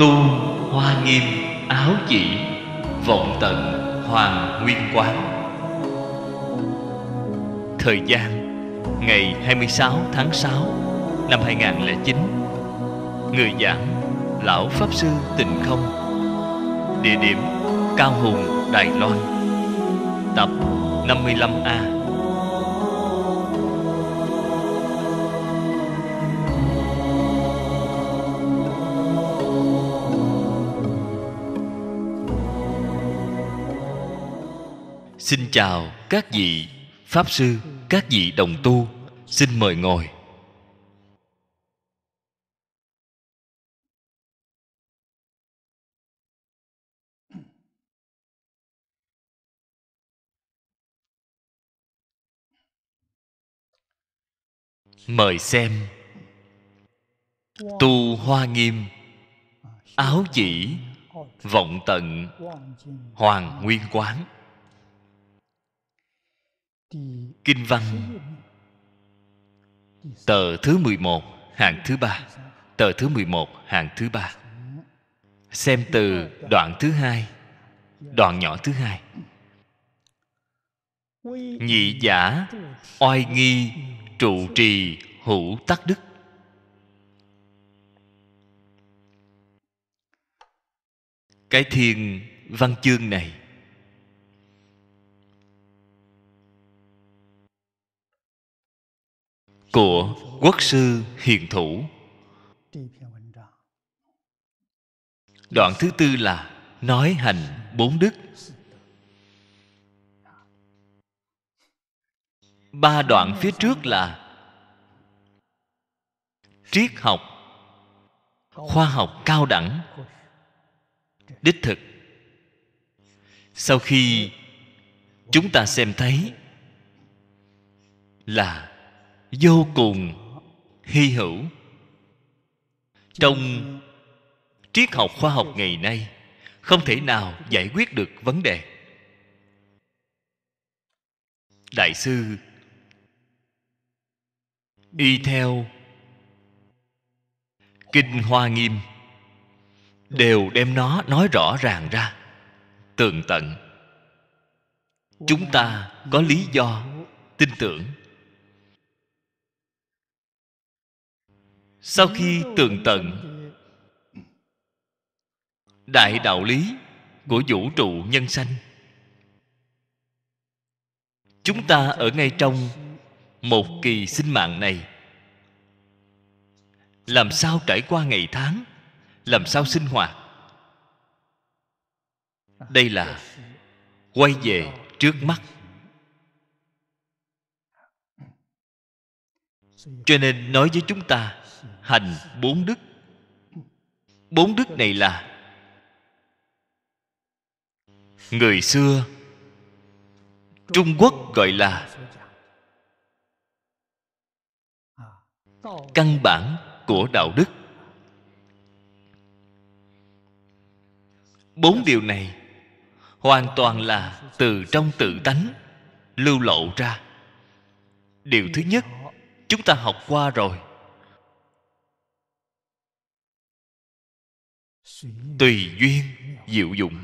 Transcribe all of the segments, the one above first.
tu hoa nghiêm áo chỉ vọng tận hoàng nguyên quán thời gian ngày 26 tháng 6 năm 2009 người giảng lão pháp sư tịnh không địa điểm cao hùng đài loan tập 55A xin chào các vị pháp sư các vị đồng tu xin mời ngồi mời xem tu hoa nghiêm áo chỉ vọng tận hoàng nguyên quán Kinh văn Tờ thứ 11 hàng thứ ba Tờ thứ 11 hàng thứ ba Xem từ đoạn thứ hai Đoạn nhỏ thứ hai Nhị giả Oai nghi Trụ trì hữu tắc đức Cái thiên văn chương này của quốc sư hiền thủ đoạn thứ tư là nói hành bốn đức ba đoạn phía trước là triết học khoa học cao đẳng đích thực sau khi chúng ta xem thấy là vô cùng hy hữu trong triết học khoa học ngày nay không thể nào giải quyết được vấn đề đại sư y theo kinh hoa nghiêm đều đem nó nói rõ ràng ra tường tận chúng ta có lý do tin tưởng sau khi tường tận đại đạo lý của vũ trụ nhân sanh chúng ta ở ngay trong một kỳ sinh mạng này làm sao trải qua ngày tháng làm sao sinh hoạt đây là quay về trước mắt cho nên nói với chúng ta hành bốn đức bốn đức này là người xưa trung quốc gọi là căn bản của đạo đức bốn điều này hoàn toàn là từ trong tự tánh lưu lộ ra điều thứ nhất chúng ta học qua rồi tùy duyên diệu dụng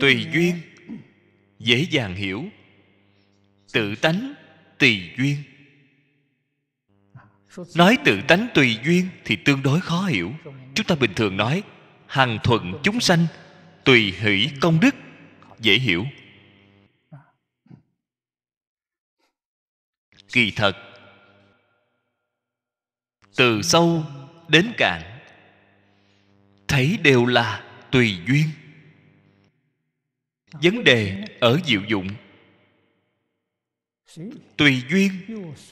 tùy duyên dễ dàng hiểu tự tánh tùy duyên nói tự tánh tùy duyên thì tương đối khó hiểu chúng ta bình thường nói hằng thuận chúng sanh tùy hủy công đức dễ hiểu kỳ thật từ sâu đến cạn thấy đều là tùy duyên vấn đề ở diệu dụng tùy duyên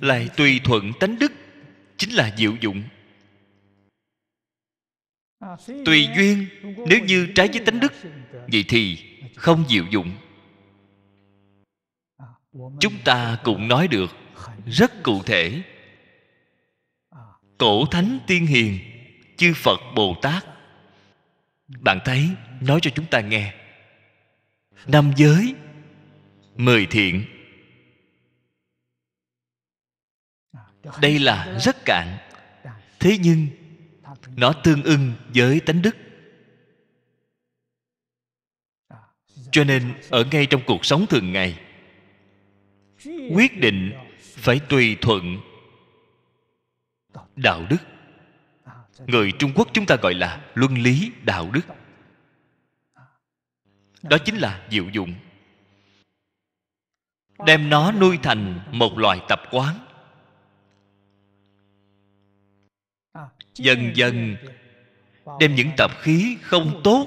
lại tùy thuận tánh đức chính là diệu dụng tùy duyên nếu như trái với tánh đức vậy thì không diệu dụng chúng ta cũng nói được rất cụ thể cổ thánh tiên hiền chư phật bồ tát bạn thấy nói cho chúng ta nghe năm giới mười thiện đây là rất cạn thế nhưng nó tương ưng với tánh đức cho nên ở ngay trong cuộc sống thường ngày quyết định phải tùy thuận đạo đức người trung quốc chúng ta gọi là luân lý đạo đức đó chính là diệu dụng đem nó nuôi thành một loài tập quán dần dần đem những tập khí không tốt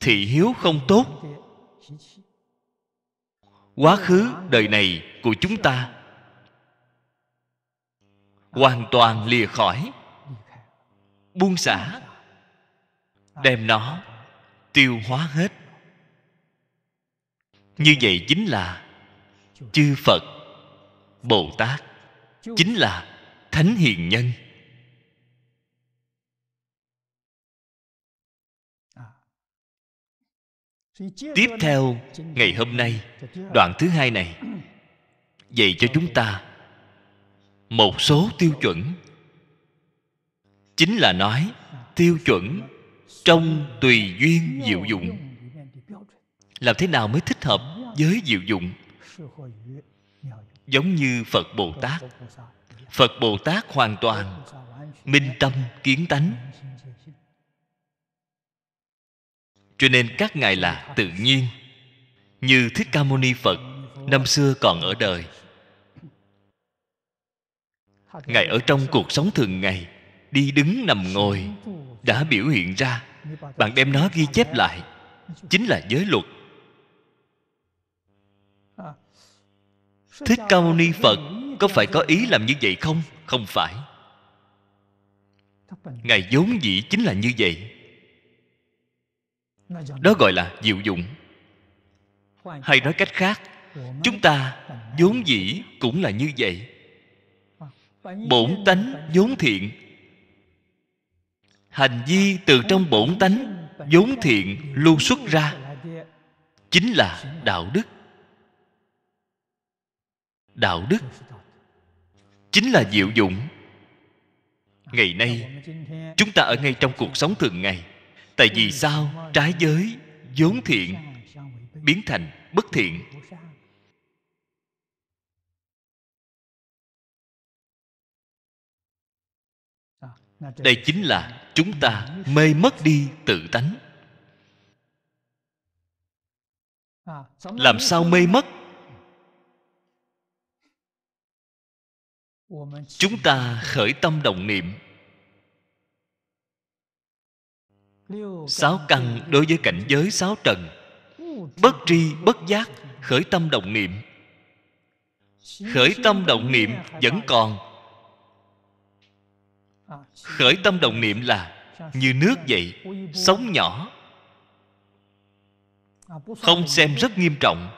thị hiếu không tốt quá khứ đời này của chúng ta hoàn toàn lìa khỏi buông xả đem nó tiêu hóa hết như vậy chính là chư phật bồ tát chính là thánh hiền nhân tiếp theo ngày hôm nay đoạn thứ hai này dạy cho chúng ta một số tiêu chuẩn chính là nói tiêu chuẩn trong tùy duyên diệu dụng làm thế nào mới thích hợp với diệu dụng giống như phật bồ tát phật bồ tát hoàn toàn minh tâm kiến tánh cho nên các ngài là tự nhiên như thích ca mâu ni phật năm xưa còn ở đời ngài ở trong cuộc sống thường ngày đi đứng nằm ngồi đã biểu hiện ra bạn đem nó ghi chép lại chính là giới luật thích ca mâu ni phật có phải có ý làm như vậy không không phải ngài vốn dĩ chính là như vậy đó gọi là diệu dụng hay nói cách khác chúng ta vốn dĩ cũng là như vậy bổn tánh vốn thiện hành vi từ trong bổn tánh vốn thiện luôn xuất ra chính là đạo đức đạo đức chính là diệu dụng ngày nay chúng ta ở ngay trong cuộc sống thường ngày tại vì sao trái giới vốn thiện biến thành bất thiện đây chính là chúng ta mê mất đi tự tánh làm sao mê mất chúng ta khởi tâm đồng niệm sáu căn đối với cảnh giới sáu trần bất tri bất giác khởi tâm đồng niệm khởi tâm động niệm vẫn còn khởi tâm động niệm là như nước vậy sống nhỏ không xem rất nghiêm trọng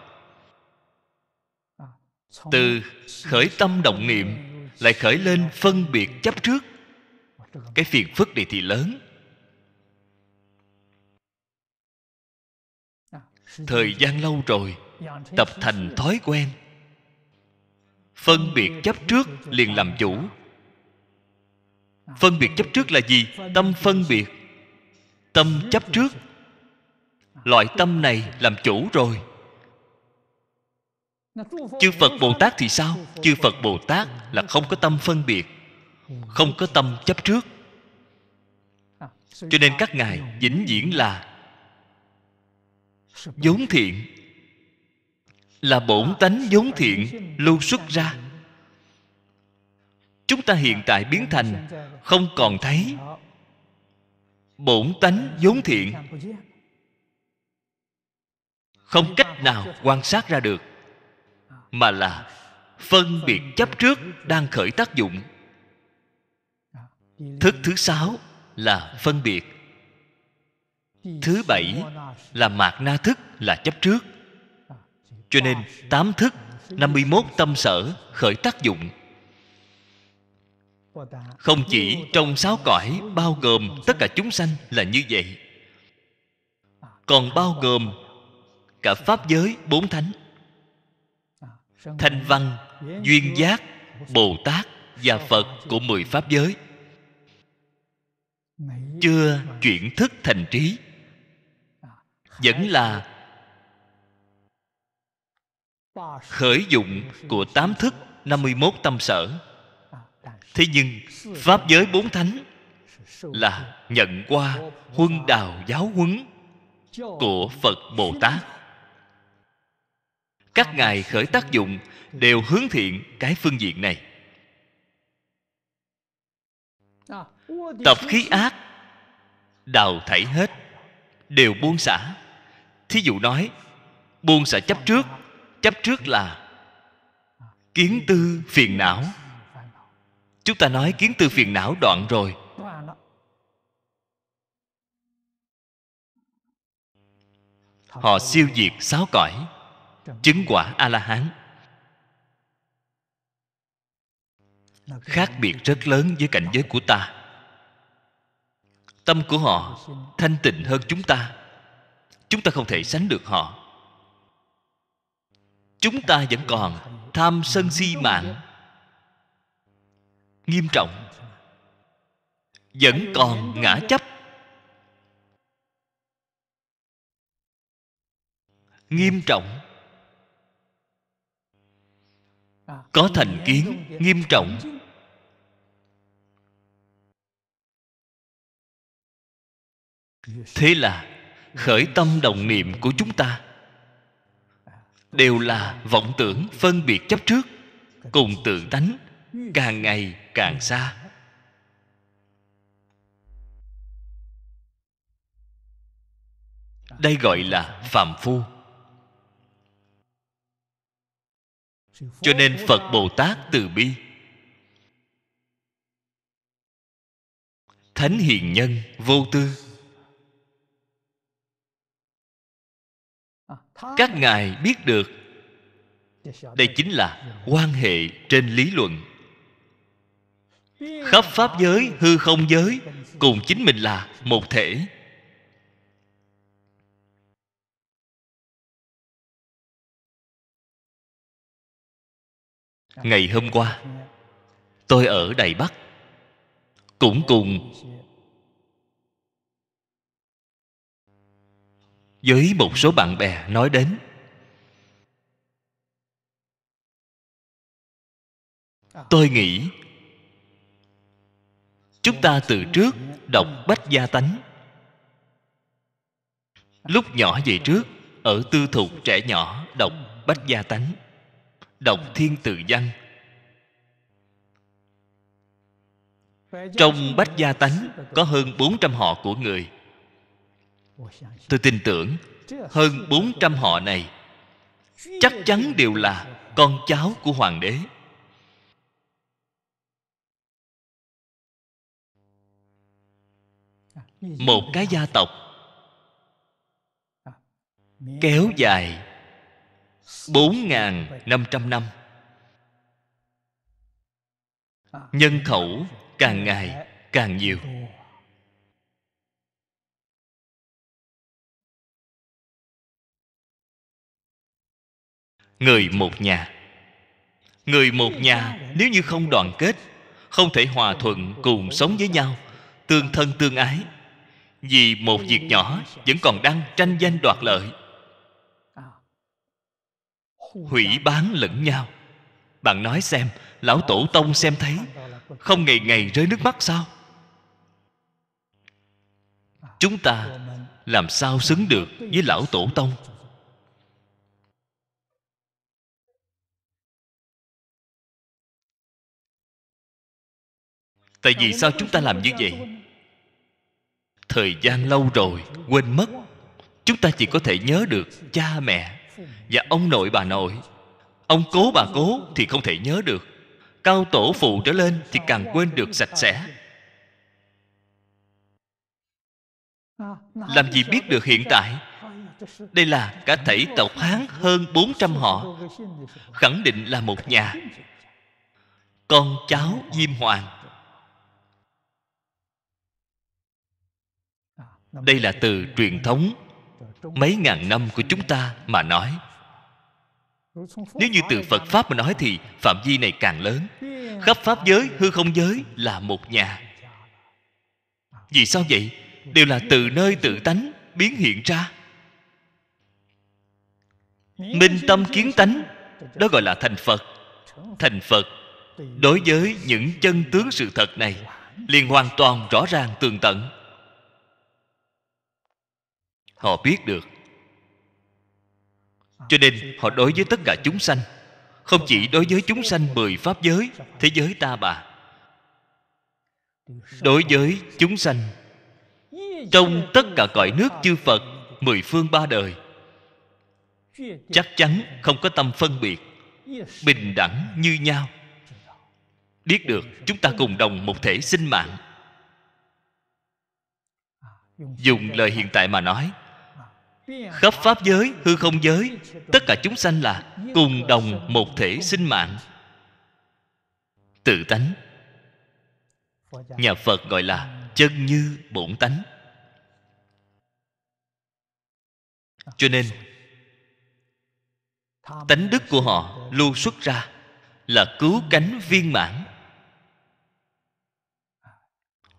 từ khởi tâm động niệm lại khởi lên phân biệt chấp trước cái phiền phức này thì lớn thời gian lâu rồi tập thành thói quen phân biệt chấp trước liền làm chủ phân biệt chấp trước là gì tâm phân biệt tâm chấp trước loại tâm này làm chủ rồi chư phật bồ tát thì sao chư phật bồ tát là không có tâm phân biệt không có tâm chấp trước cho nên các ngài vĩnh viễn là vốn thiện là bổn tánh vốn thiện lưu xuất ra chúng ta hiện tại biến thành không còn thấy bổn tánh vốn thiện không cách nào quan sát ra được mà là phân biệt chấp trước đang khởi tác dụng thức thứ sáu là phân biệt thứ bảy là mạt na thức là chấp trước cho nên tám thức 51 tâm sở khởi tác dụng không chỉ trong sáu cõi bao gồm tất cả chúng sanh là như vậy còn bao gồm cả pháp giới bốn thánh thanh văn duyên giác bồ tát và phật của mười pháp giới chưa chuyển thức thành trí vẫn là khởi dụng của tám thức 51 tâm sở thế nhưng pháp giới bốn thánh là nhận qua huân đào giáo huấn của phật bồ tát các ngài khởi tác dụng đều hướng thiện cái phương diện này tập khí ác đào thảy hết đều buông xả thí dụ nói buông xả chấp trước chấp trước là kiến tư phiền não chúng ta nói kiến tư phiền não đoạn rồi họ siêu diệt sáu cõi chứng quả a la hán khác biệt rất lớn với cảnh giới của ta tâm của họ thanh tịnh hơn chúng ta chúng ta không thể sánh được họ chúng ta vẫn còn tham sân si mạng nghiêm trọng vẫn còn ngã chấp nghiêm trọng có thành kiến nghiêm trọng thế là khởi tâm đồng niệm của chúng ta đều là vọng tưởng phân biệt chấp trước cùng tự tánh càng ngày càng xa đây gọi là phạm phu cho nên phật bồ tát từ bi thánh hiền nhân vô tư các ngài biết được đây chính là quan hệ trên lý luận khắp pháp giới hư không giới cùng chính mình là một thể ngày hôm qua tôi ở đài bắc cũng cùng với một số bạn bè nói đến tôi nghĩ chúng ta từ trước đọc bách gia tánh lúc nhỏ về trước ở tư thục trẻ nhỏ đọc bách gia tánh đọc thiên từ văn trong bách gia tánh có hơn 400 họ của người tôi tin tưởng hơn 400 họ này chắc chắn đều là con cháu của hoàng đế một cái gia tộc kéo dài bốn ngàn năm trăm năm Nhân khẩu càng ngày càng nhiều Người một nhà Người một nhà nếu như không đoàn kết Không thể hòa thuận cùng sống với nhau Tương thân tương ái vì một việc nhỏ vẫn còn đang tranh danh đoạt lợi hủy bán lẫn nhau bạn nói xem lão tổ tông xem thấy không ngày ngày rơi nước mắt sao chúng ta làm sao xứng được với lão tổ tông tại vì sao chúng ta làm như vậy thời gian lâu rồi quên mất chúng ta chỉ có thể nhớ được cha mẹ và ông nội bà nội ông cố bà cố thì không thể nhớ được cao tổ phụ trở lên thì càng quên được sạch sẽ làm gì biết được hiện tại đây là cả thảy tộc Hán hơn 400 họ Khẳng định là một nhà Con cháu Diêm Hoàng đây là từ truyền thống mấy ngàn năm của chúng ta mà nói nếu như từ phật pháp mà nói thì phạm vi này càng lớn khắp pháp giới hư không giới là một nhà vì sao vậy đều là từ nơi tự tánh biến hiện ra minh tâm kiến tánh đó gọi là thành phật thành phật đối với những chân tướng sự thật này liền hoàn toàn rõ ràng tường tận họ biết được cho nên họ đối với tất cả chúng sanh không chỉ đối với chúng sanh mười pháp giới thế giới ta bà đối với chúng sanh trong tất cả cõi nước chư phật mười phương ba đời chắc chắn không có tâm phân biệt bình đẳng như nhau biết được chúng ta cùng đồng một thể sinh mạng dùng lời hiện tại mà nói khắp pháp giới hư không giới tất cả chúng sanh là cùng đồng một thể sinh mạng tự tánh nhà phật gọi là chân như bổn tánh cho nên tánh đức của họ lưu xuất ra là cứu cánh viên mãn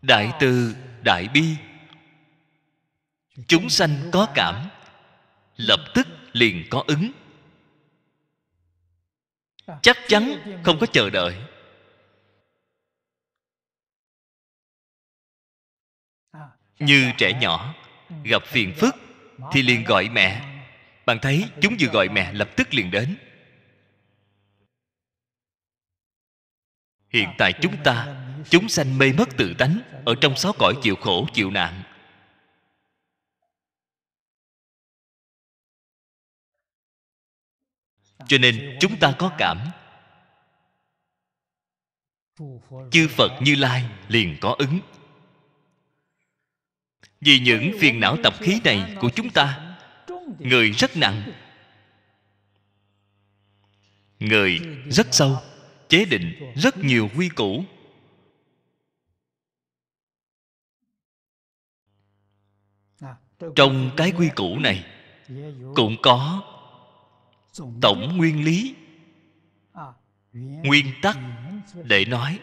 đại từ đại bi chúng sanh có cảm lập tức liền có ứng chắc chắn không có chờ đợi như trẻ nhỏ gặp phiền phức thì liền gọi mẹ bạn thấy chúng vừa gọi mẹ lập tức liền đến hiện tại chúng ta chúng sanh mê mất tự tánh ở trong sáu cõi chịu khổ chịu nạn cho nên chúng ta có cảm chư phật như lai liền có ứng vì những phiền não tập khí này của chúng ta người rất nặng người rất sâu chế định rất nhiều quy củ trong cái quy củ này cũng có tổng nguyên lý nguyên tắc để nói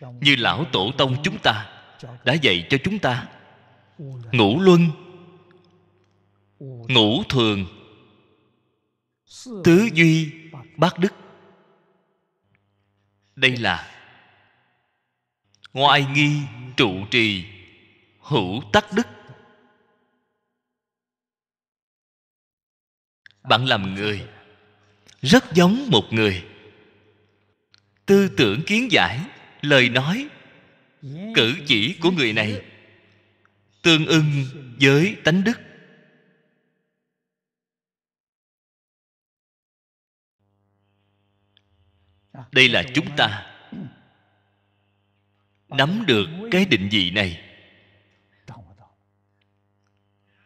như lão tổ tông chúng ta đã dạy cho chúng ta ngũ luân ngũ thường tứ duy bát đức đây là ngoại nghi trụ trì hữu tắc đức bạn làm người rất giống một người tư tưởng kiến giải lời nói cử chỉ của người này tương ưng với tánh đức đây là chúng ta nắm được cái định vị này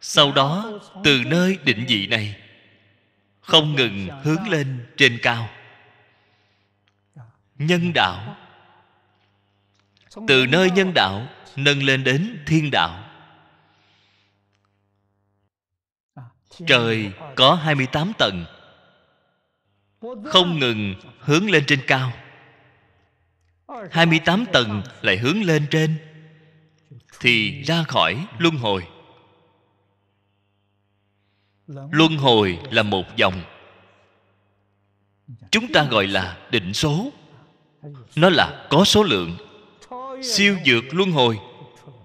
sau đó từ nơi định vị này không ngừng hướng lên trên cao nhân đạo từ nơi nhân đạo nâng lên đến thiên đạo trời có 28 tầng không ngừng hướng lên trên cao 28 tầng lại hướng lên trên thì ra khỏi luân hồi luân hồi là một dòng dạ. chúng ta gọi là định số nó là có số lượng siêu dược luân hồi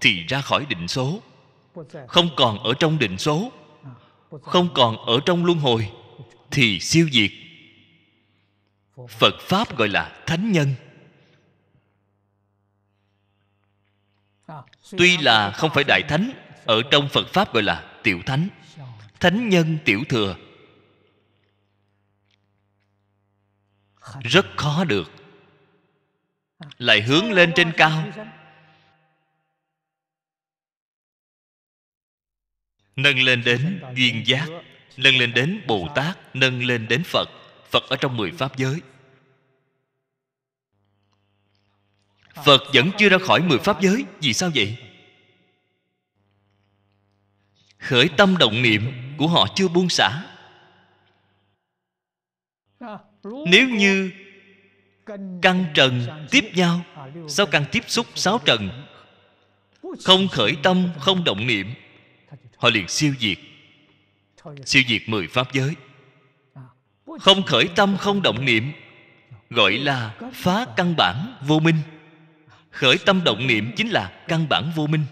thì ra khỏi định số không còn ở trong định số à, không còn ở trong luân hồi thì siêu diệt phật pháp gọi là thánh nhân à, tuy là không phải đại thánh ở trong phật pháp gọi là tiểu thánh thánh nhân tiểu thừa rất khó được lại hướng lên trên cao nâng lên đến duyên giác nâng lên đến bồ tát nâng lên đến phật phật ở trong mười pháp giới phật vẫn chưa ra khỏi mười pháp giới vì sao vậy khởi tâm động niệm của họ chưa buông xả nếu như căn trần tiếp nhau sau căn tiếp xúc sáu trần không khởi tâm không động niệm họ liền siêu diệt siêu diệt mười pháp giới không khởi tâm không động niệm gọi là phá căn bản vô minh khởi tâm động niệm chính là căn bản vô minh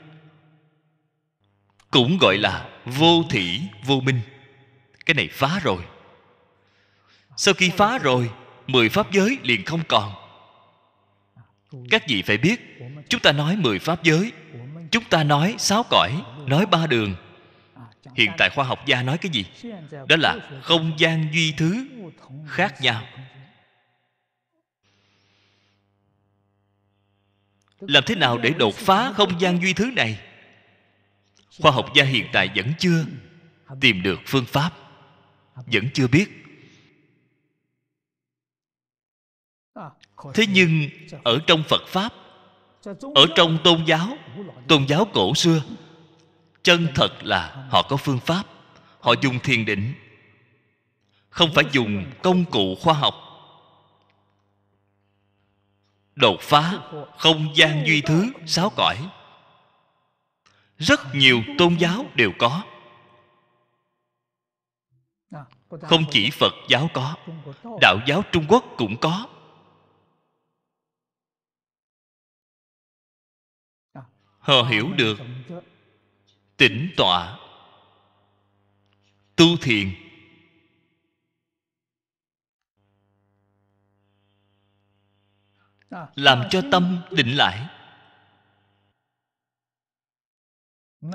cũng gọi là vô thỉ vô minh cái này phá rồi sau khi phá rồi mười pháp giới liền không còn các vị phải biết chúng ta nói mười pháp giới chúng ta nói sáu cõi nói ba đường hiện tại khoa học gia nói cái gì đó là không gian duy thứ khác nhau làm thế nào để đột phá không gian duy thứ này khoa học gia hiện tại vẫn chưa tìm được phương pháp vẫn chưa biết thế nhưng ở trong phật pháp ở trong tôn giáo tôn giáo cổ xưa chân thật là họ có phương pháp họ dùng thiền định không phải dùng công cụ khoa học đột phá không gian duy thứ sáu cõi rất nhiều tôn giáo đều có không chỉ phật giáo có đạo giáo trung quốc cũng có họ hiểu được tĩnh tọa tu thiền làm cho tâm định lại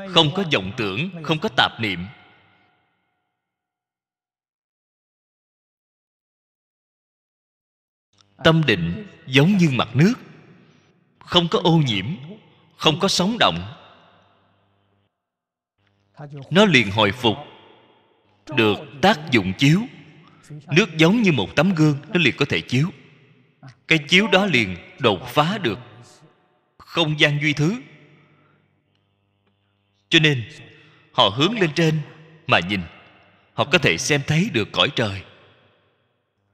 không có vọng tưởng không có tạp niệm tâm định giống như mặt nước không có ô nhiễm không có sóng động nó liền hồi phục được tác dụng chiếu nước giống như một tấm gương nó liền có thể chiếu cái chiếu đó liền đột phá được không gian duy thứ cho nên họ hướng lên trên mà nhìn họ có thể xem thấy được cõi trời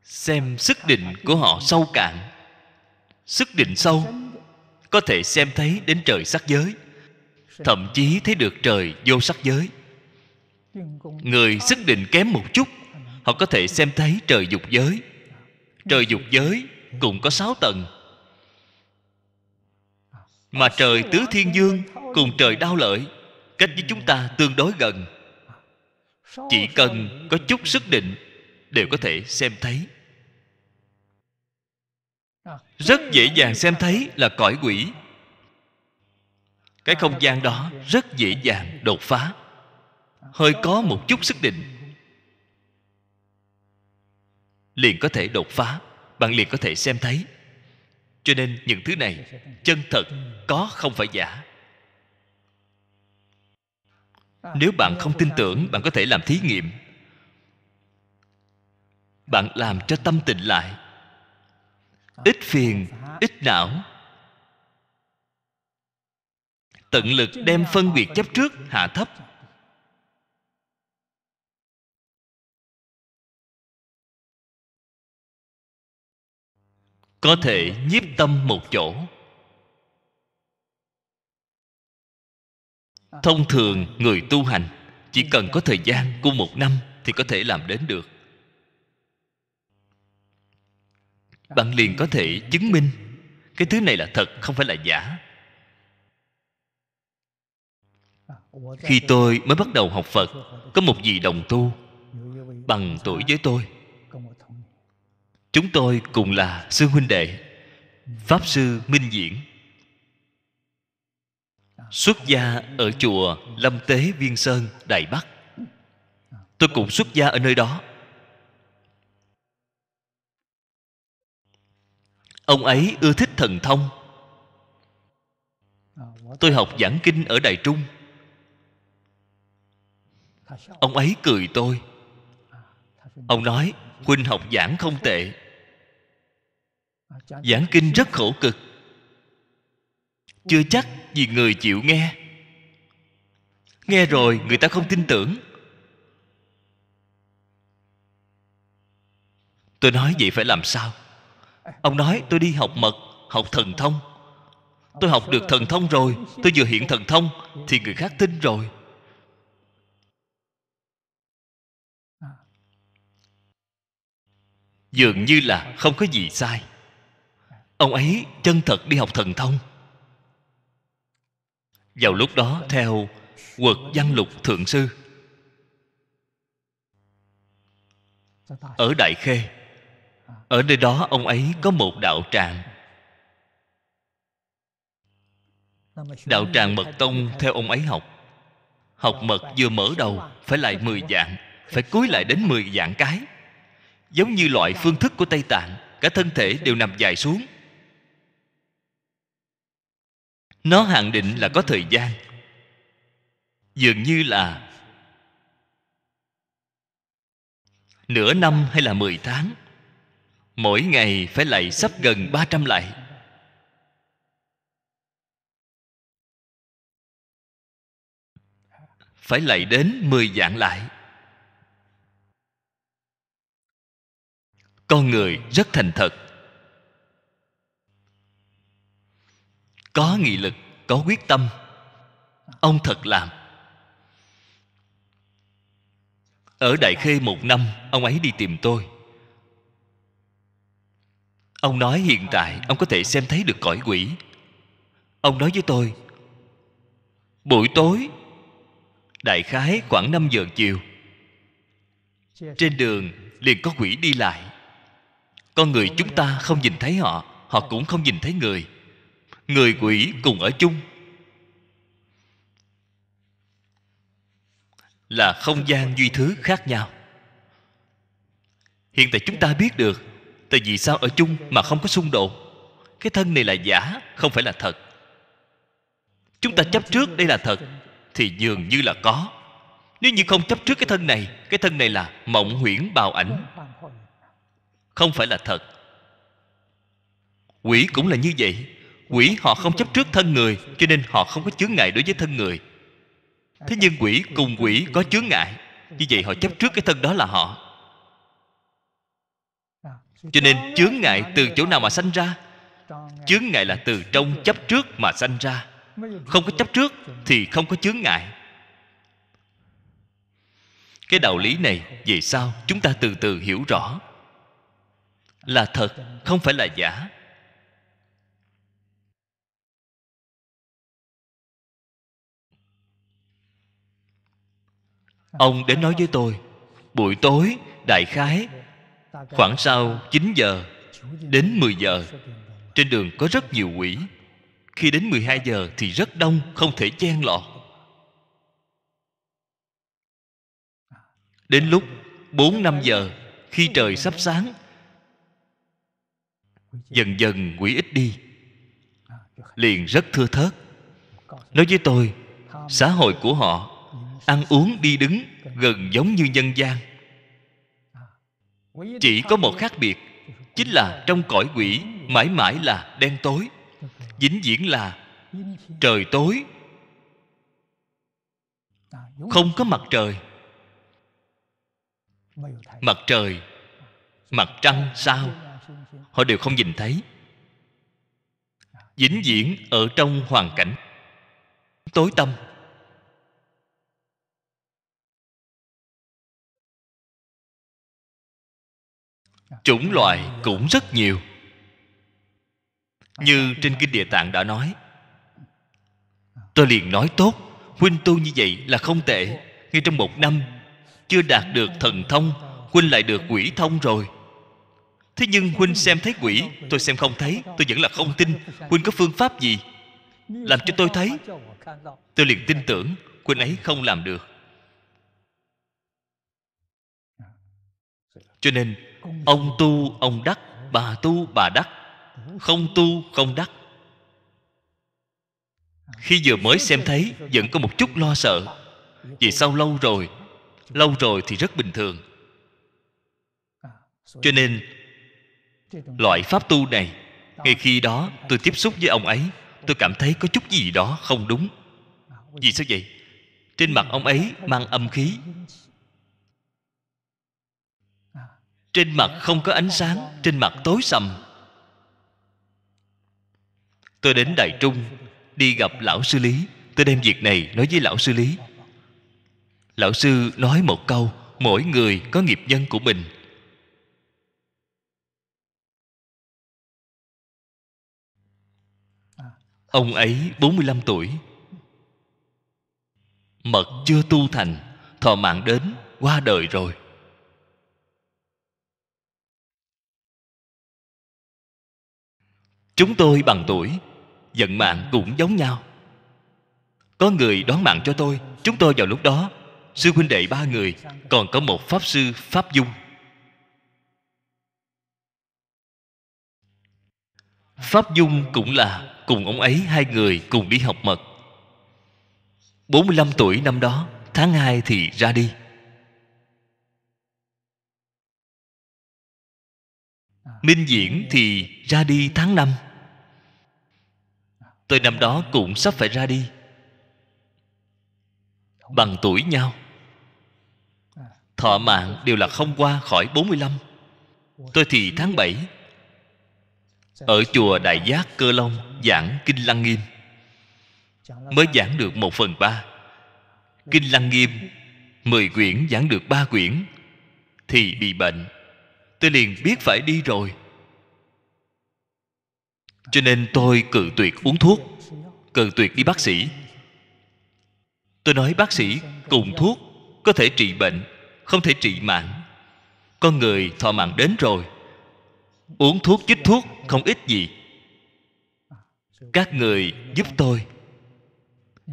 xem sức định của họ sâu cạn sức định sâu có thể xem thấy đến trời sắc giới thậm chí thấy được trời vô sắc giới người sức định kém một chút họ có thể xem thấy trời dục giới trời dục giới cũng có sáu tầng mà trời tứ thiên dương cùng trời đau lợi cách với chúng ta tương đối gần chỉ cần có chút sức định đều có thể xem thấy rất dễ dàng xem thấy là cõi quỷ cái không gian đó rất dễ dàng đột phá hơi có một chút sức định liền có thể đột phá bạn liền có thể xem thấy cho nên những thứ này chân thật có không phải giả nếu bạn không tin tưởng bạn có thể làm thí nghiệm bạn làm cho tâm tịnh lại ít phiền ít não tận lực đem phân biệt chấp trước hạ thấp có thể nhiếp tâm một chỗ thông thường người tu hành chỉ cần có thời gian của một năm thì có thể làm đến được bạn liền có thể chứng minh cái thứ này là thật không phải là giả khi tôi mới bắt đầu học phật có một vị đồng tu bằng tuổi với tôi chúng tôi cùng là sư huynh đệ pháp sư minh diễn xuất gia ở chùa lâm tế viên sơn đài bắc tôi cũng xuất gia ở nơi đó ông ấy ưa thích thần thông tôi học giảng kinh ở đài trung ông ấy cười tôi ông nói huynh học giảng không tệ giảng kinh rất khổ cực chưa chắc vì người chịu nghe nghe rồi người ta không tin tưởng tôi nói vậy phải làm sao ông nói tôi đi học mật học thần thông tôi học được thần thông rồi tôi vừa hiện thần thông thì người khác tin rồi dường như là không có gì sai ông ấy chân thật đi học thần thông vào lúc đó theo quật văn lục thượng sư ở đại khê ở nơi đó ông ấy có một đạo tràng đạo tràng mật tông theo ông ấy học học mật vừa mở đầu phải lại mười dạng phải cúi lại đến mười dạng cái giống như loại phương thức của tây tạng cả thân thể đều nằm dài xuống nó hạn định là có thời gian dường như là nửa năm hay là mười tháng mỗi ngày phải lạy sắp gần ba trăm lạy phải lạy đến mười dạng lại con người rất thành thật có nghị lực có quyết tâm ông thật làm ở đại khê một năm ông ấy đi tìm tôi ông nói hiện tại ông có thể xem thấy được cõi quỷ ông nói với tôi buổi tối đại khái khoảng 5 giờ chiều trên đường liền có quỷ đi lại con người chúng ta không nhìn thấy họ họ cũng không nhìn thấy người người quỷ cùng ở chung là không gian duy thứ khác nhau hiện tại chúng ta biết được tại vì sao ở chung mà không có xung đột cái thân này là giả không phải là thật chúng ta chấp trước đây là thật thì dường như là có nếu như không chấp trước cái thân này cái thân này là mộng huyễn bào ảnh không phải là thật quỷ cũng là như vậy quỷ họ không chấp trước thân người cho nên họ không có chướng ngại đối với thân người thế nhưng quỷ cùng quỷ có chướng ngại như vậy họ chấp trước cái thân đó là họ cho nên chướng ngại từ chỗ nào mà sanh ra chướng ngại là từ trong chấp trước mà sanh ra không có chấp trước thì không có chướng ngại cái đạo lý này về sau chúng ta từ từ hiểu rõ là thật không phải là giả ông đến nói với tôi buổi tối đại khái khoảng sau 9 giờ đến 10 giờ trên đường có rất nhiều quỷ khi đến 12 giờ thì rất đông không thể chen lọt đến lúc 4 5 giờ khi trời sắp sáng dần dần quỷ ít đi liền rất thưa thớt nói với tôi xã hội của họ ăn uống đi đứng gần giống như nhân gian chỉ có một khác biệt chính là trong cõi quỷ mãi mãi là đen tối vĩnh viễn là trời tối không có mặt trời mặt trời mặt trăng sao họ đều không nhìn thấy vĩnh viễn ở trong hoàn cảnh tối tâm chủng loại cũng rất nhiều như trên kinh địa tạng đã nói tôi liền nói tốt huynh tu như vậy là không tệ ngay trong một năm chưa đạt được thần thông huynh lại được quỷ thông rồi thế nhưng huynh xem thấy quỷ tôi xem không thấy tôi vẫn là không tin huynh có phương pháp gì làm cho tôi thấy tôi liền tin tưởng huynh ấy không làm được cho nên ông tu ông đắc bà tu bà đắc không tu không đắc khi vừa mới xem thấy vẫn có một chút lo sợ vì sau lâu rồi lâu rồi thì rất bình thường cho nên loại pháp tu này ngay khi đó tôi tiếp xúc với ông ấy tôi cảm thấy có chút gì đó không đúng vì sao vậy trên mặt ông ấy mang âm khí trên mặt không có ánh sáng trên mặt tối sầm tôi đến đại trung đi gặp lão sư lý tôi đem việc này nói với lão sư lý lão sư nói một câu mỗi người có nghiệp nhân của mình ông ấy 45 tuổi mật chưa tu thành thọ mạng đến qua đời rồi chúng tôi bằng tuổi vận mạng cũng giống nhau có người đoán mạng cho tôi chúng tôi vào lúc đó sư huynh đệ ba người còn có một pháp sư pháp dung pháp dung cũng là cùng ông ấy hai người cùng đi học mật 45 tuổi năm đó tháng 2 thì ra đi minh diễn thì ra đi tháng 5 tôi năm đó cũng sắp phải ra đi bằng tuổi nhau thọ mạng đều là không qua khỏi 45 tôi thì tháng 7 ở chùa đại giác cơ long giảng kinh lăng nghiêm mới giảng được một phần ba kinh lăng nghiêm mười quyển giảng được ba quyển thì bị bệnh tôi liền biết phải đi rồi cho nên tôi cự tuyệt uống thuốc cự tuyệt đi bác sĩ tôi nói bác sĩ cùng thuốc có thể trị bệnh không thể trị mạng con người thọ mạng đến rồi uống thuốc chích thuốc không ít gì các người giúp tôi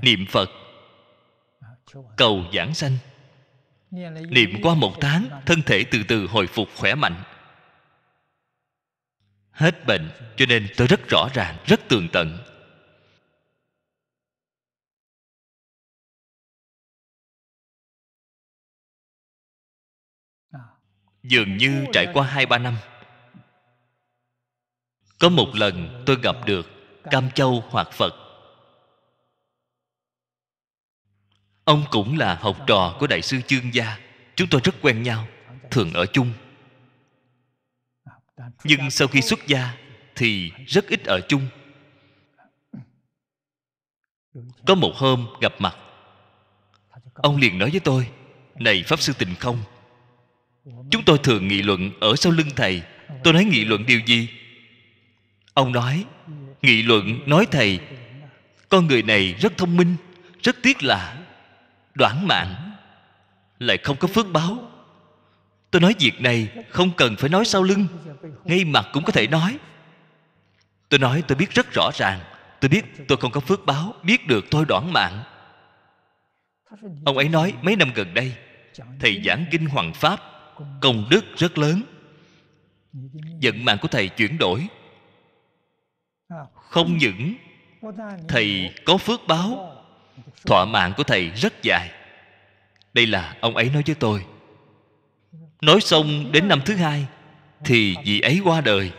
niệm phật cầu giảng sanh niệm qua một tháng thân thể từ từ hồi phục khỏe mạnh hết bệnh cho nên tôi rất rõ ràng rất tường tận dường như trải qua hai ba năm có một lần tôi gặp được cam châu hoặc phật ông cũng là học trò của đại sư chương gia chúng tôi rất quen nhau thường ở chung nhưng sau khi xuất gia thì rất ít ở chung có một hôm gặp mặt ông liền nói với tôi này pháp sư tình không chúng tôi thường nghị luận ở sau lưng thầy tôi nói nghị luận điều gì ông nói nghị luận nói thầy con người này rất thông minh rất tiếc là đoản mạng lại không có phước báo tôi nói việc này không cần phải nói sau lưng ngay mặt cũng có thể nói tôi nói tôi biết rất rõ ràng tôi biết tôi không có phước báo biết được tôi đoạn mạng ông ấy nói mấy năm gần đây thầy giảng kinh hoàng pháp công đức rất lớn vận mạng của thầy chuyển đổi không những thầy có phước báo thọ mạng của thầy rất dài đây là ông ấy nói với tôi nói xong đến năm thứ hai thì vị ấy qua đời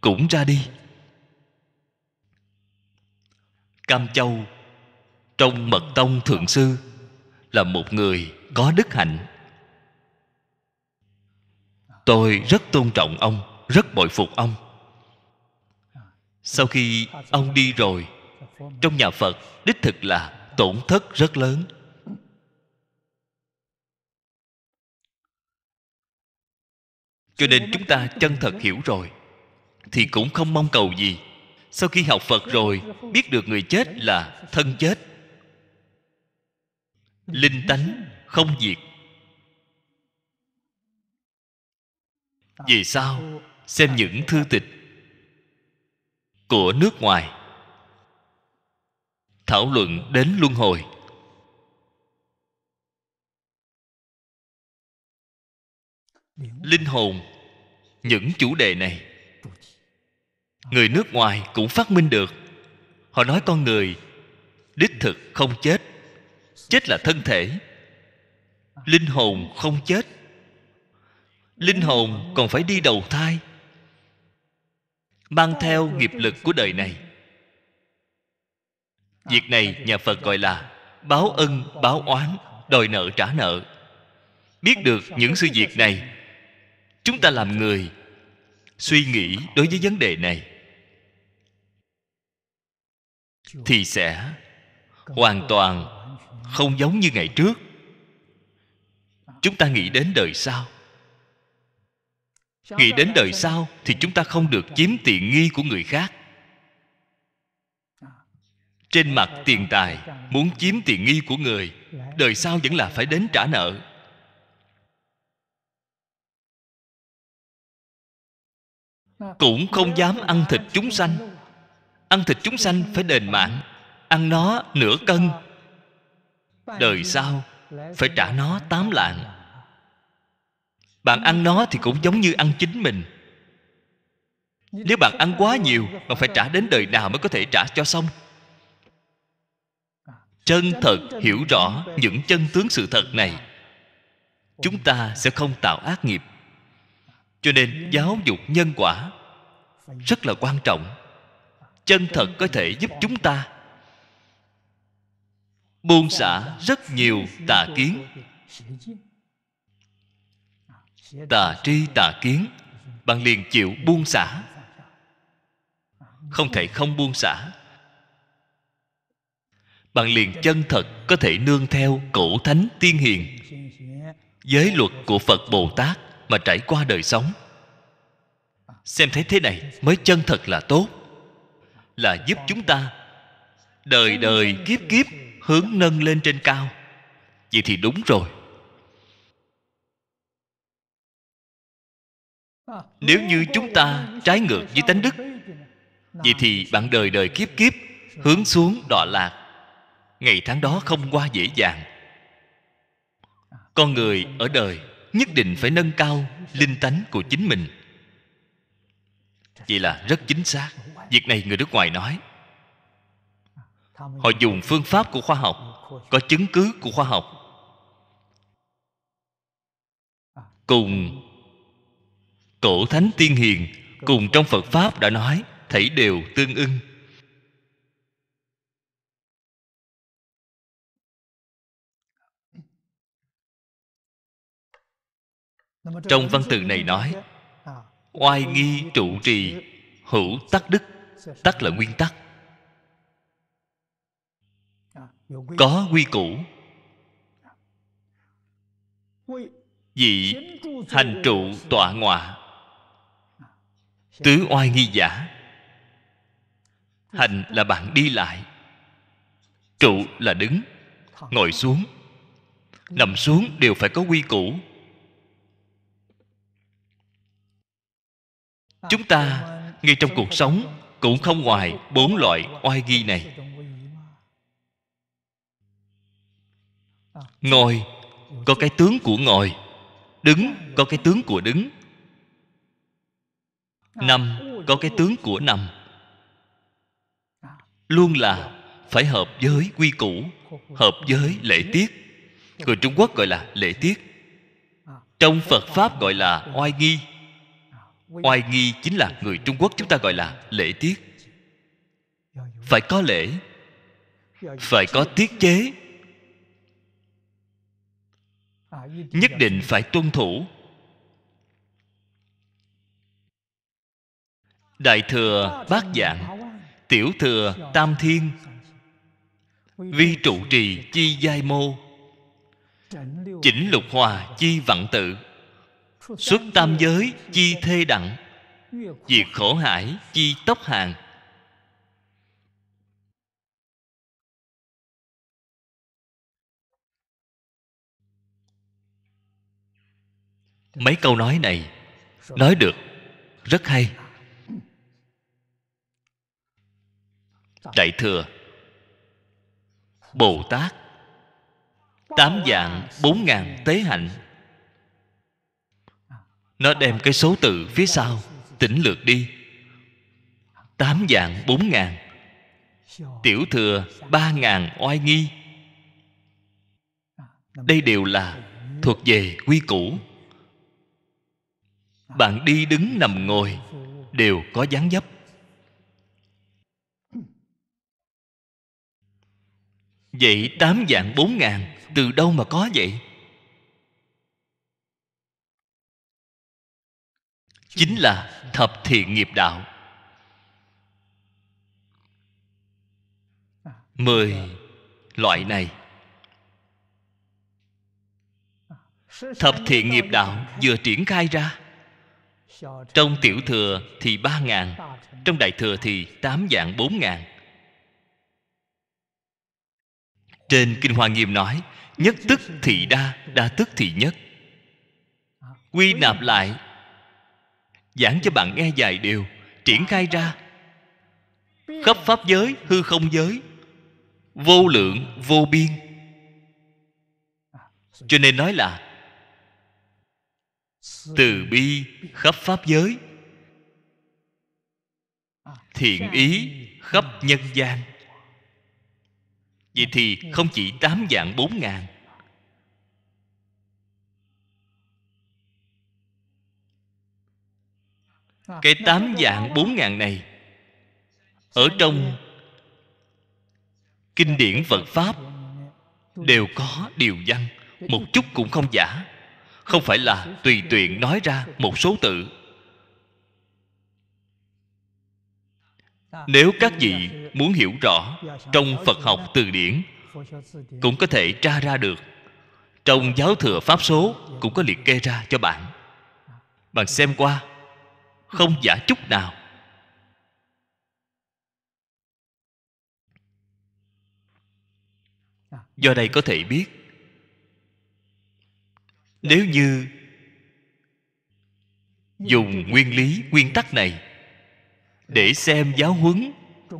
cũng ra đi cam châu trong mật tông thượng sư là một người có đức hạnh tôi rất tôn trọng ông rất bội phục ông sau khi ông đi rồi trong nhà phật đích thực là tổn thất rất lớn cho nên chúng ta chân thật hiểu rồi thì cũng không mong cầu gì sau khi học phật rồi biết được người chết là thân chết linh tánh không diệt Vì sao? xem những thư tịch của nước ngoài thảo luận đến luân hồi linh hồn những chủ đề này người nước ngoài cũng phát minh được họ nói con người đích thực không chết chết là thân thể linh hồn không chết linh hồn còn phải đi đầu thai mang theo nghiệp lực của đời này việc này nhà phật gọi là báo ân báo oán đòi nợ trả nợ biết được những sự việc này chúng ta làm người suy nghĩ đối với vấn đề này thì sẽ hoàn toàn không giống như ngày trước chúng ta nghĩ đến đời sau nghĩ đến đời sau thì chúng ta không được chiếm tiện nghi của người khác trên mặt tiền tài muốn chiếm tiện nghi của người đời sau vẫn là phải đến trả nợ cũng không dám ăn thịt chúng sanh ăn thịt chúng sanh phải đền mạng ăn nó nửa cân đời sau phải trả nó tám lạng bạn ăn nó thì cũng giống như ăn chính mình nếu bạn ăn quá nhiều bạn phải trả đến đời nào mới có thể trả cho xong chân thật hiểu rõ những chân tướng sự thật này chúng ta sẽ không tạo ác nghiệp cho nên giáo dục nhân quả rất là quan trọng chân thật có thể giúp chúng ta buông xả rất nhiều tà kiến tà tri tà kiến bạn liền chịu buông xả không thể không buông xả bạn liền chân thật có thể nương theo cổ thánh tiên hiền giới luật của phật bồ tát mà trải qua đời sống xem thấy thế này mới chân thật là tốt là giúp chúng ta đời đời kiếp kiếp hướng nâng lên trên cao vậy thì đúng rồi nếu như chúng ta trái ngược với tánh đức vậy thì bạn đời đời kiếp kiếp hướng xuống đọa lạc ngày tháng đó không qua dễ dàng con người ở đời nhất định phải nâng cao linh tánh của chính mình vậy là rất chính xác việc này người nước ngoài nói họ dùng phương pháp của khoa học có chứng cứ của khoa học cùng cổ thánh tiên hiền cùng trong phật pháp đã nói thảy đều tương ưng trong văn tự này nói à, oai nghi trụ trì hữu tắc đức tắc là nguyên tắc à, có quy củ dị hành trụ tọa ngọa à, tứ oai nghi giả hành là bạn đi lại trụ là đứng ngồi xuống ừ. nằm xuống đều phải có quy củ chúng ta ngay trong cuộc sống cũng không ngoài bốn loại oai nghi này ngồi có cái tướng của ngồi đứng có cái tướng của đứng nằm có cái tướng của nằm luôn là phải hợp với quy củ hợp với lễ tiết người trung quốc gọi là lễ tiết trong phật pháp gọi là oai nghi oai nghi chính là người trung quốc chúng ta gọi là lễ tiết phải có lễ phải có tiết chế nhất định phải tuân thủ đại thừa bát dạng tiểu thừa tam thiên vi trụ trì chi giai mô chỉnh lục hòa chi vạn tự xuất tam giới chi thê đặng diệt khổ hải chi tốc hàng mấy câu nói này nói được rất hay đại thừa bồ tát tám dạng bốn ngàn tế hạnh nó đem cái số tự phía sau tỉnh lược đi tám dạng bốn ngàn tiểu thừa ba ngàn oai nghi đây đều là thuộc về quy củ bạn đi đứng nằm ngồi đều có dáng dấp vậy tám dạng bốn ngàn từ đâu mà có vậy chính là thập thiện nghiệp đạo mười loại này thập thiện nghiệp đạo vừa triển khai ra trong tiểu thừa thì ba ngàn trong đại thừa thì tám dạng bốn ngàn trên kinh hoa nghiêm nói nhất tức thì đa đa tức thì nhất quy nạp lại giảng cho bạn nghe vài điều triển khai ra khắp pháp giới hư không giới vô lượng vô biên cho nên nói là từ bi khắp pháp giới thiện ý khắp nhân gian vậy thì không chỉ tám dạng bốn ngàn cái tám dạng bốn ngàn này ở trong kinh điển phật pháp đều có điều văn một chút cũng không giả không phải là tùy tiện nói ra một số tự nếu các vị muốn hiểu rõ trong phật học từ điển cũng có thể tra ra được trong giáo thừa pháp số cũng có liệt kê ra cho bạn bạn xem qua không giả chút nào do đây có thể biết nếu như dùng nguyên lý nguyên tắc này để xem giáo huấn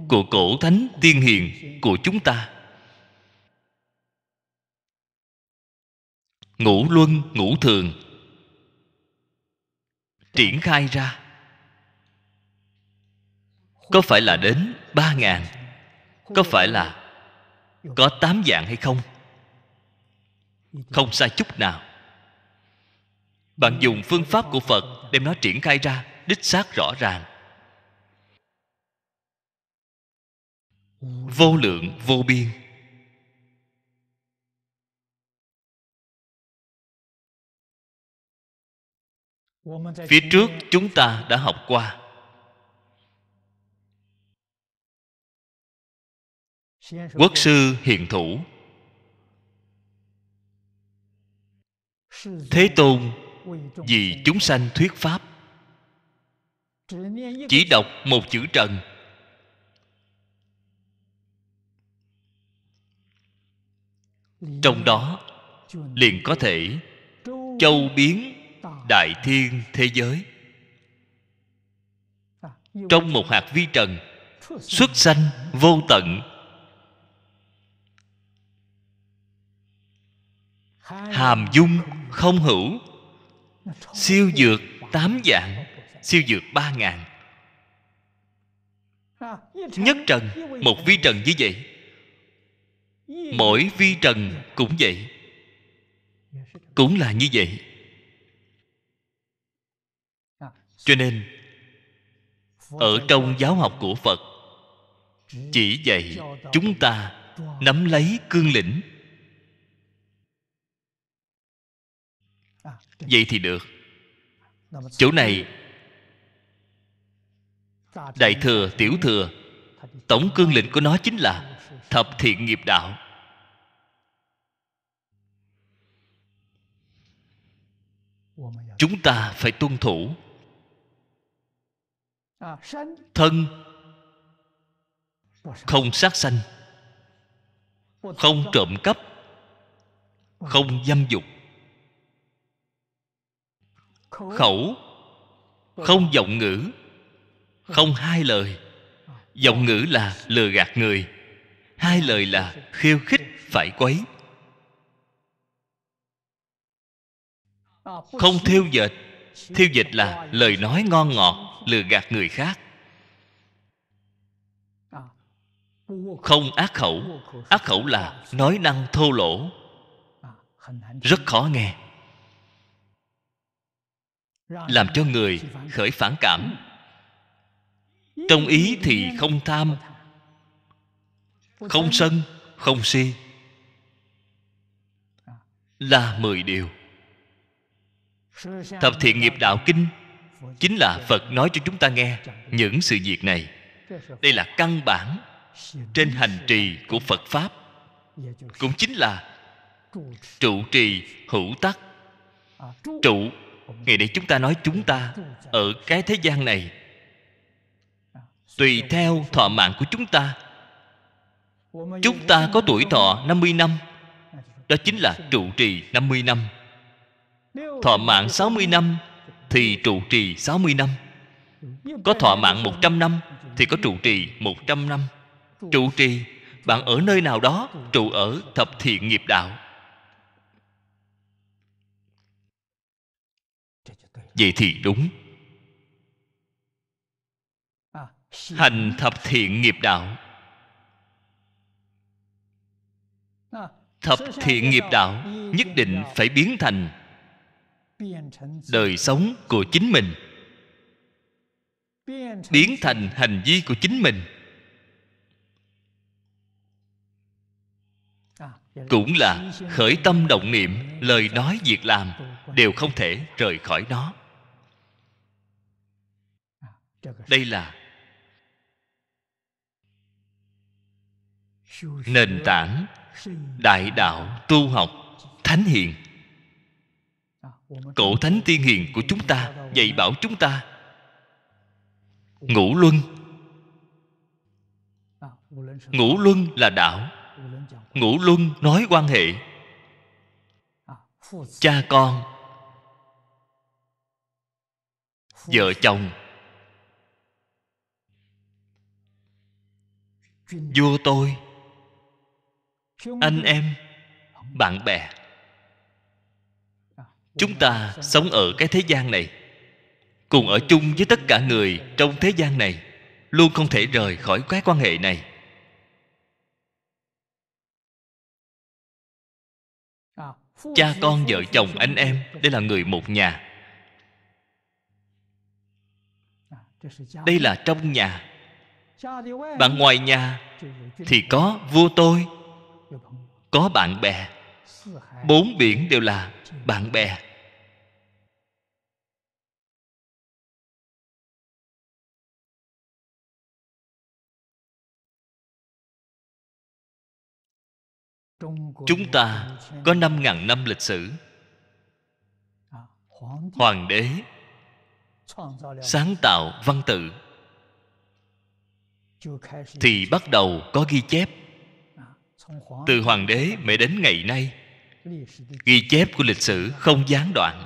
của cổ thánh tiên hiền của chúng ta ngũ luân ngũ thường triển khai ra có phải là đến ba ngàn có phải là có tám dạng hay không không sai chút nào bạn dùng phương pháp của phật đem nó triển khai ra đích xác rõ ràng vô lượng vô biên phía trước chúng ta đã học qua quốc sư hiện thủ thế tôn vì chúng sanh thuyết pháp chỉ đọc một chữ trần trong đó liền có thể châu biến đại thiên thế giới trong một hạt vi trần xuất sanh vô tận hàm dung không hữu siêu dược tám dạng siêu dược ba ngàn nhất trần một vi trần như vậy mỗi vi trần cũng vậy cũng là như vậy cho nên ở trong giáo học của phật chỉ dạy chúng ta nắm lấy cương lĩnh vậy thì được chỗ này đại thừa tiểu thừa tổng cương lĩnh của nó chính là thập thiện nghiệp đạo chúng ta phải tuân thủ thân không sát sanh không trộm cắp không dâm dục khẩu không giọng ngữ không hai lời giọng ngữ là lừa gạt người hai lời là khiêu khích phải quấy không thêu dệt thêu dệt là lời nói ngon ngọt lừa gạt người khác không ác khẩu ác khẩu là nói năng thô lỗ rất khó nghe làm cho người khởi phản cảm trong ý thì không tham không sân không si là mười điều thập thiện nghiệp đạo kinh chính là phật nói cho chúng ta nghe những sự việc này đây là căn bản trên hành trì của phật pháp cũng chính là trụ trì hữu tắc trụ ngày để chúng ta nói chúng ta ở cái thế gian này tùy theo thọ mạng của chúng ta chúng ta có tuổi thọ 50 năm đó chính là trụ trì 50 năm thọ mạng 60 năm thì trụ trì 60 năm có thọ mạng 100 năm thì có trụ trì 100 năm trụ trì bạn ở nơi nào đó trụ ở thập thiện nghiệp đạo vậy thì đúng hành thập thiện nghiệp đạo thập thiện nghiệp đạo nhất định phải biến thành đời sống của chính mình biến thành hành vi của chính mình cũng là khởi tâm động niệm lời nói việc làm đều không thể rời khỏi nó đây là nền tảng đại đạo tu học thánh hiền cổ thánh tiên hiền của chúng ta dạy bảo chúng ta ngũ luân ngũ luân là đạo ngũ luân nói quan hệ cha con vợ chồng vua tôi anh em bạn bè chúng ta sống ở cái thế gian này cùng ở chung với tất cả người trong thế gian này luôn không thể rời khỏi cái quan hệ này cha con vợ chồng anh em đây là người một nhà đây là trong nhà bạn ngoài nhà thì có vua tôi có bạn bè bốn biển đều là bạn bè chúng ta có năm ngàn năm lịch sử hoàng đế sáng tạo văn tự thì bắt đầu có ghi chép à, từ hoàng đế mẹ đến ngày nay ghi chép của lịch sử không gián đoạn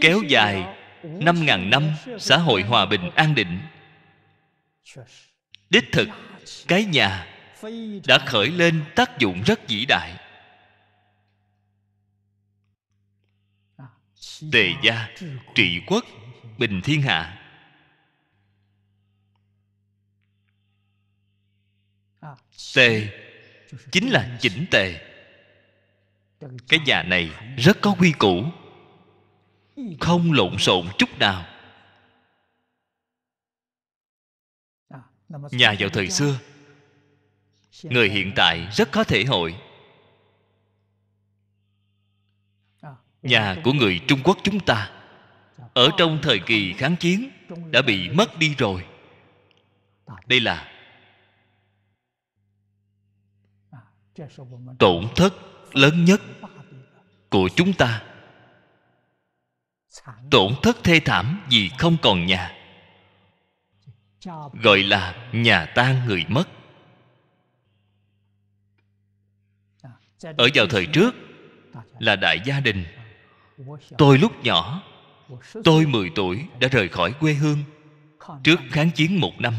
kéo dài năm ngàn năm xã hội hòa bình an định đích thực cái nhà đã khởi lên tác dụng rất vĩ đại à, tề gia trị quốc bình thiên hạ tề chính là chỉnh tề cái nhà này rất có quy củ không lộn xộn chút nào nhà vào thời xưa người hiện tại rất có thể hội nhà của người trung quốc chúng ta ở trong thời kỳ kháng chiến đã bị mất đi rồi đây là tổn thất lớn nhất của chúng ta tổn thất thê thảm vì không còn nhà gọi là nhà tan người mất ở vào thời trước là đại gia đình tôi lúc nhỏ Tôi 10 tuổi đã rời khỏi quê hương Trước kháng chiến một năm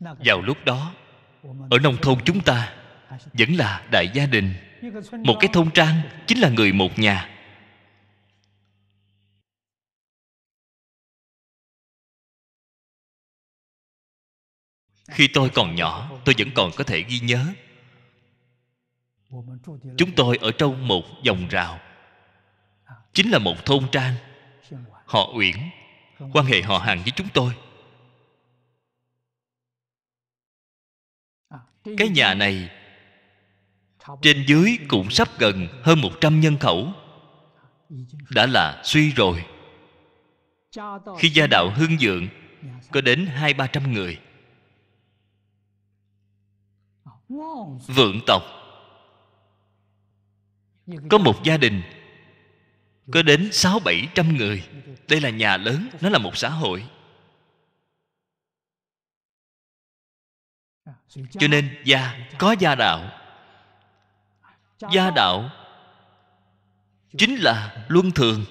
Vào lúc đó Ở nông thôn chúng ta Vẫn là đại gia đình Một cái thôn trang Chính là người một nhà khi tôi còn nhỏ tôi vẫn còn có thể ghi nhớ chúng tôi ở trong một dòng rào chính là một thôn trang họ uyển quan hệ họ hàng với chúng tôi cái nhà này trên dưới cũng sắp gần hơn 100 nhân khẩu đã là suy rồi khi gia đạo hương dượng có đến hai ba trăm người vượng tộc có một gia đình có đến sáu bảy trăm người đây là nhà lớn nó là một xã hội à, cho nên gia có gia đạo gia đạo chính là luân thường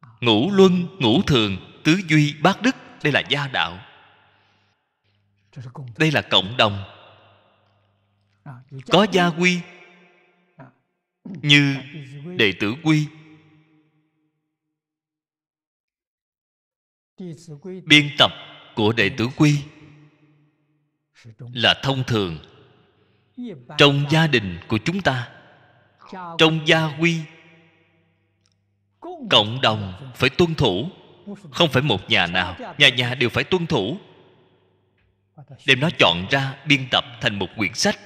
à. ngũ luân ngũ thường tứ duy bát đức đây là gia đạo đây là cộng đồng Ờ, có gia quy ờ. như đệ tử quy biên tập của đệ tử quy là thông thường trong gia đình của chúng ta trong gia quy cộng đồng phải tuân thủ không phải một nhà nào nhà nhà đều phải tuân thủ đem nó chọn ra biên tập thành một quyển sách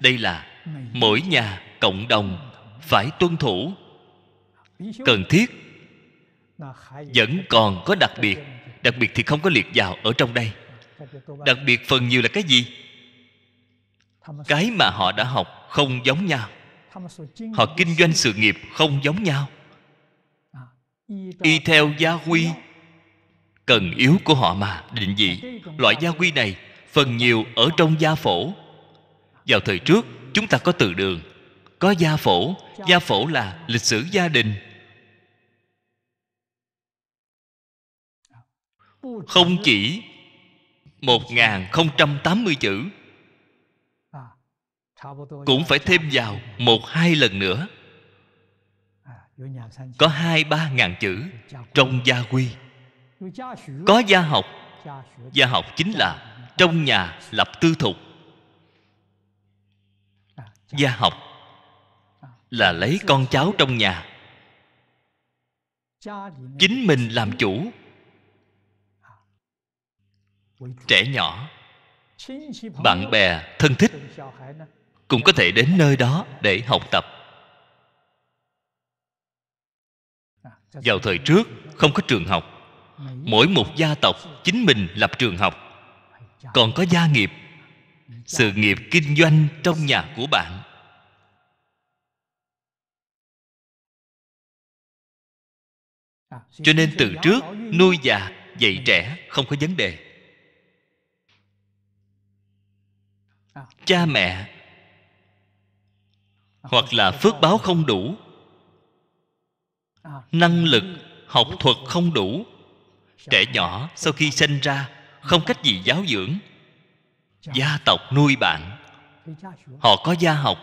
đây là mỗi nhà cộng đồng phải tuân thủ cần thiết vẫn còn có đặc biệt đặc biệt thì không có liệt vào ở trong đây đặc biệt phần nhiều là cái gì cái mà họ đã học không giống nhau họ kinh doanh sự nghiệp không giống nhau y theo gia quy cần yếu của họ mà định vị loại gia quy này phần nhiều ở trong gia phổ vào thời trước chúng ta có từ đường có gia phổ gia phổ là lịch sử gia đình không chỉ 1080 chữ cũng phải thêm vào một hai lần nữa có hai ba ngàn chữ trong gia quy có gia học gia học chính là trong nhà lập tư thục gia học là lấy con cháu trong nhà chính mình làm chủ trẻ nhỏ bạn bè thân thích cũng có thể đến nơi đó để học tập vào thời trước không có trường học mỗi một gia tộc chính mình lập trường học còn có gia nghiệp sự dạ. nghiệp kinh doanh trong nhà của bạn à, cho nên từ trước nuôi già dạy dạ. trẻ không có vấn đề à. cha mẹ à, hoặc là phước báo không đủ năng lực học thuật không đủ dạ. trẻ nhỏ sau khi sinh ra không cách gì giáo dưỡng gia tộc nuôi bạn họ có gia học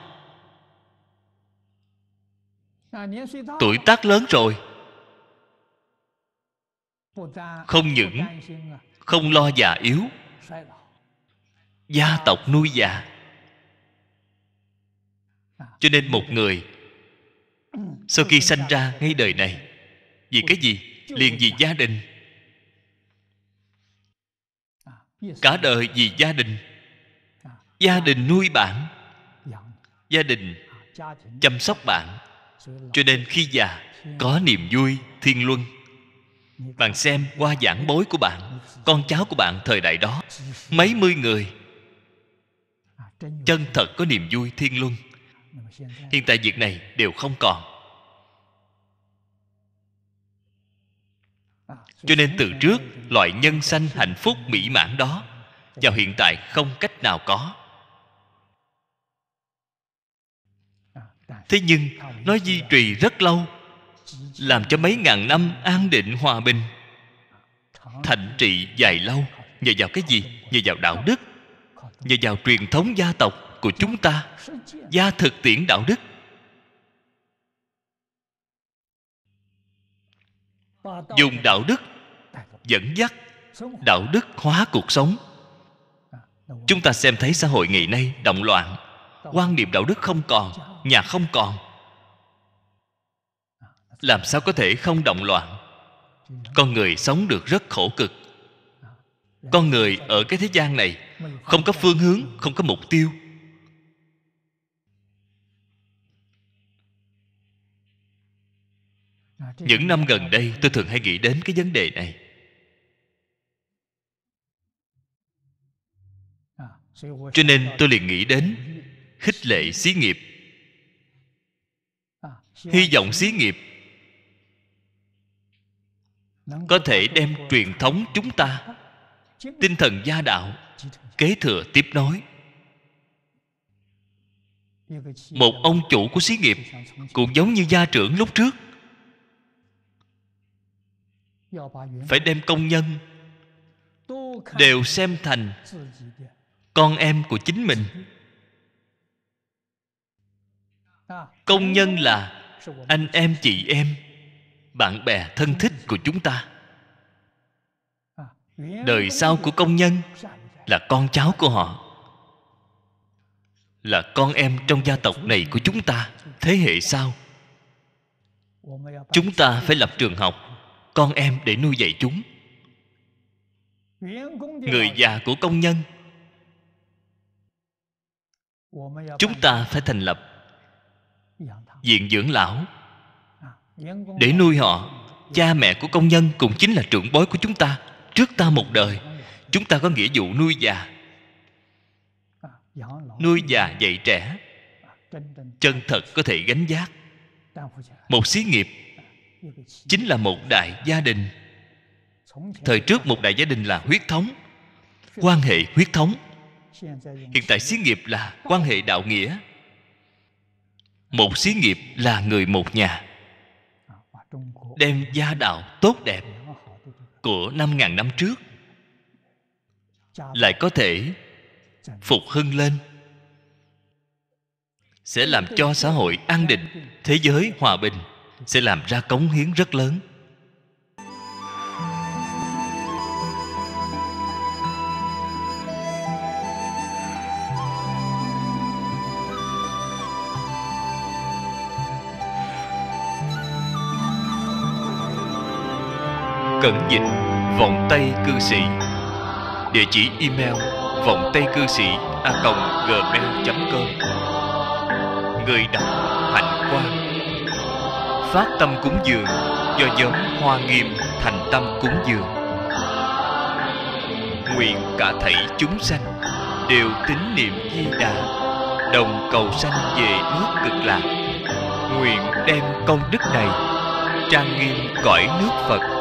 tuổi tác lớn rồi không những không lo già yếu gia tộc nuôi già à. cho nên một người ừ. sau khi sanh ra ngay đời này vì cái gì liền vì gia đình à, cả đời vì gia đình gia đình nuôi bạn dạ. gia đình chăm sóc bạn cho nên khi già có niềm vui thiên luân bạn xem qua giảng bối của bạn con cháu của bạn thời đại đó mấy mươi người chân thật có niềm vui thiên luân hiện tại việc này đều không còn cho nên từ trước loại nhân sanh hạnh phúc mỹ mãn đó vào hiện tại không cách nào có thế nhưng nó duy trì rất lâu làm cho mấy ngàn năm an định hòa bình thạnh trị dài lâu nhờ vào cái gì nhờ vào đạo đức nhờ vào truyền thống gia tộc của chúng ta gia thực tiễn đạo đức dùng đạo đức dẫn dắt đạo đức hóa cuộc sống chúng ta xem thấy xã hội ngày nay động loạn quan niệm đạo đức không còn nhà không còn làm sao có thể không động loạn con người sống được rất khổ cực con người ở cái thế gian này không có phương hướng không có mục tiêu những năm gần đây tôi thường hay nghĩ đến cái vấn đề này cho nên tôi liền nghĩ đến khích lệ xí nghiệp à, hy vọng xí nghiệp có thể đem truyền thống chúng ta tinh thần gia đạo kế thừa tiếp nối một ông chủ của xí nghiệp cũng giống như gia trưởng lúc trước phải đem công nhân đều xem thành con em của chính mình công nhân là anh em chị em bạn bè thân thích của chúng ta đời sau của công nhân là con cháu của họ là con em trong gia tộc này của chúng ta thế hệ sau chúng ta phải lập trường học con em để nuôi dạy chúng người già của công nhân chúng ta phải thành lập viện dưỡng lão để nuôi họ cha mẹ của công nhân cũng chính là trưởng bối của chúng ta trước ta một đời chúng ta có nghĩa vụ nuôi già nuôi già dạy trẻ chân thật có thể gánh vác một xí nghiệp chính là một đại gia đình thời trước một đại gia đình là huyết thống quan hệ huyết thống hiện tại xí nghiệp là quan hệ đạo nghĩa một xí nghiệp là người một nhà đem gia đạo tốt đẹp của năm ngàn năm trước lại có thể phục hưng lên sẽ làm cho xã hội an định thế giới hòa bình sẽ làm ra cống hiến rất lớn Cẩn dịch Vòng tay cư sĩ Địa chỉ email Vòng tay cư sĩ a gmail.com Người đọc Hạnh quan Phát tâm cúng dường Do nhóm Hoa Nghiêm Thành tâm cúng dường Nguyện cả thảy chúng sanh Đều tín niệm di đà Đồng cầu sanh về nước cực lạc Nguyện đem công đức này Trang nghiêm cõi nước Phật